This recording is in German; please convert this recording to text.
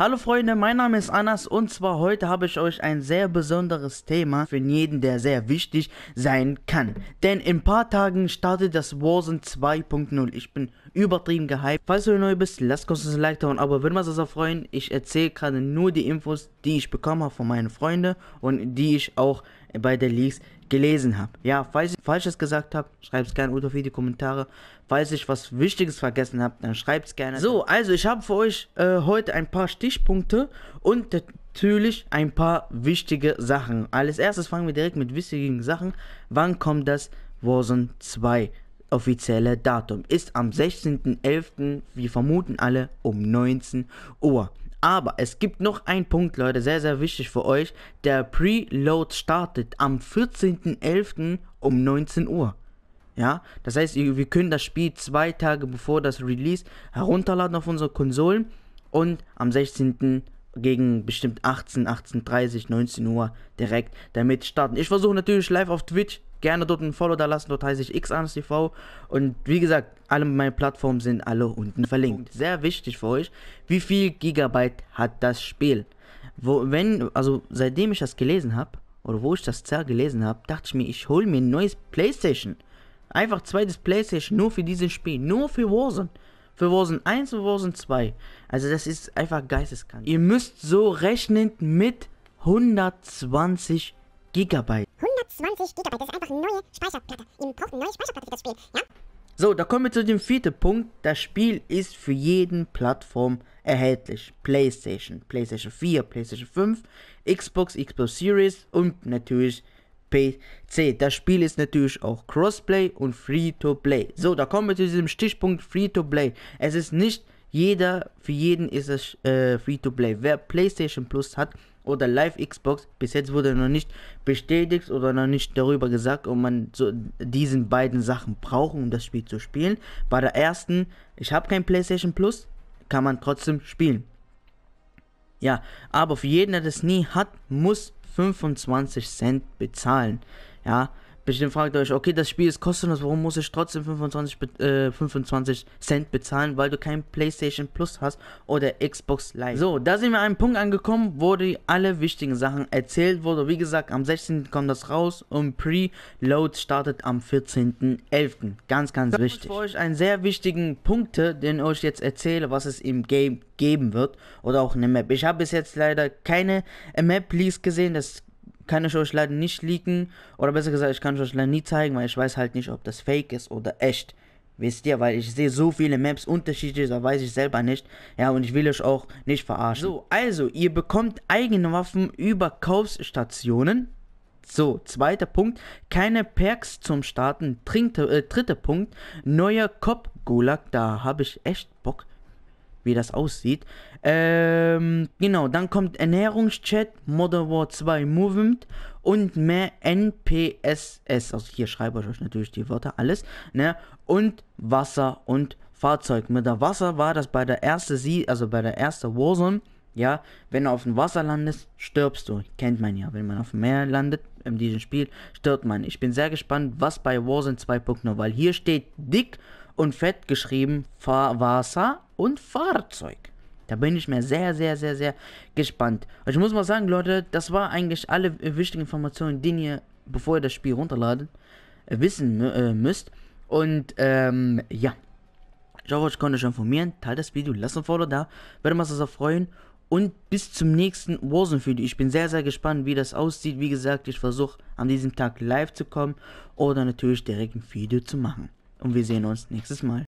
Hallo Freunde, mein Name ist Anas und zwar heute habe ich euch ein sehr besonderes Thema für jeden, der sehr wichtig sein kann. Denn in ein paar Tagen startet das Warzone 2.0. Ich bin übertrieben gehypt. Falls du neu bist, lasst kurz ein Like da und Abo, würden wir sehr also freuen. Ich erzähle gerade nur die Infos, die ich bekommen habe von meinen Freunden und die ich auch bei der Leaks gelesen habe. Ja, falls ich Falsches gesagt habe, schreibt es gerne unter die Kommentare. Falls ich was Wichtiges vergessen habe, dann schreibt es gerne. So, also ich habe für euch äh, heute ein paar Stichpunkte und natürlich ein paar wichtige Sachen. Als erstes fangen wir direkt mit wichtigen Sachen. Wann kommt das Warzone 2? offizielle Datum ist am 16.11., wir vermuten alle, um 19 Uhr. Aber es gibt noch einen Punkt, Leute, sehr, sehr wichtig für euch. Der Preload startet am 14.11. um 19 Uhr. Ja, das heißt, wir können das Spiel zwei Tage bevor das Release herunterladen auf unsere Konsolen und am 16 gegen bestimmt 18, 18.30, 19 Uhr direkt damit starten. Ich versuche natürlich live auf Twitch gerne dort ein Follow da lassen. Dort heiße ich XAnsTV. Und wie gesagt, alle meine Plattformen sind alle unten verlinkt. Sehr wichtig für euch, wie viel Gigabyte hat das Spiel? Wo, wenn, also seitdem ich das gelesen habe, oder wo ich das Zerr gelesen habe, dachte ich mir, ich hole mir ein neues Playstation. Einfach zweites Playstation, nur für dieses Spiel, nur für Warzone. Für Warzone 1 und Warzone 2. Also das ist einfach geisteskrank. Ihr müsst so rechnen mit 120 Gigabyte. 20 GB. Das ist einfach neue Speicherplatte. Ihr braucht neue Speicherplatte für das Spiel, ja? So, da kommen wir zu dem vierten Punkt. Das Spiel ist für jeden Plattform erhältlich. PlayStation, PlayStation 4, PlayStation 5, Xbox, Xbox Series und natürlich PC. Das Spiel ist natürlich auch Crossplay und Free-to-Play. So, da kommen wir zu diesem Stichpunkt Free-to-Play. Es ist nicht jeder, für jeden ist es äh, Free-to-Play. Wer PlayStation Plus hat, oder Live Xbox. Bis jetzt wurde noch nicht bestätigt oder noch nicht darüber gesagt, ob man so diesen beiden Sachen braucht, um das Spiel zu spielen. Bei der ersten, ich habe kein PlayStation Plus, kann man trotzdem spielen. Ja, aber für jeden, der das nie hat, muss 25 Cent bezahlen. Ja, Bestimmt fragt ihr euch, okay, das Spiel ist kostenlos, warum muss ich trotzdem 25, äh, 25 Cent bezahlen, weil du kein PlayStation Plus hast oder Xbox Live. So, da sind wir an einem Punkt angekommen, wo die alle wichtigen Sachen erzählt wurde. Wie gesagt, am 16. kommt das raus und Preload startet am 14.11. Ganz, ganz das wichtig. Ich für euch einen sehr wichtigen Punkt, den ich euch jetzt erzähle, was es im Game geben wird oder auch eine Map. Ich habe bis jetzt leider keine map lease gesehen, das kann ich euch leider nicht leaken. Oder besser gesagt, ich kann es euch leider nie zeigen, weil ich weiß halt nicht, ob das fake ist oder echt. Wisst ihr, weil ich sehe so viele Maps unterschiedlich, da weiß ich selber nicht. Ja, und ich will euch auch nicht verarschen. So, also, ihr bekommt eigene Waffen über Kaufsstationen. So, zweiter Punkt, keine Perks zum Starten. Trinkte, äh, dritter Punkt, neuer Cop Gulag, da habe ich echt Bock wie das aussieht. Ähm, genau, dann kommt Ernährungschat, Modern War 2 Movement und mehr NPSS. Also hier schreibe ich euch natürlich die Wörter, alles. Ne? Und Wasser und Fahrzeug. Mit der Wasser war das bei der ersten Sie, also bei der ersten Warzone. Ja, wenn du auf dem Wasser landest, stirbst du. Kennt man ja. Wenn man auf dem Meer landet, in diesem Spiel, stirbt man. Ich bin sehr gespannt, was bei Warzone 2.0, weil hier steht dick und fett geschrieben Fahrwasser, und Fahrzeug. Da bin ich mir sehr, sehr, sehr, sehr gespannt. Und ich muss mal sagen, Leute, das war eigentlich alle wichtigen Informationen, die ihr, bevor ihr das Spiel runterladen, äh, wissen äh, müsst. Und ähm, ja, ich hoffe, ich konnte euch informieren. Teilt das Video, lasst ein Follow da. Würde mich sehr freuen. Und bis zum nächsten Warzone-Video. Ich bin sehr, sehr gespannt, wie das aussieht. Wie gesagt, ich versuche an diesem Tag live zu kommen oder natürlich direkt ein Video zu machen. Und wir sehen uns nächstes Mal.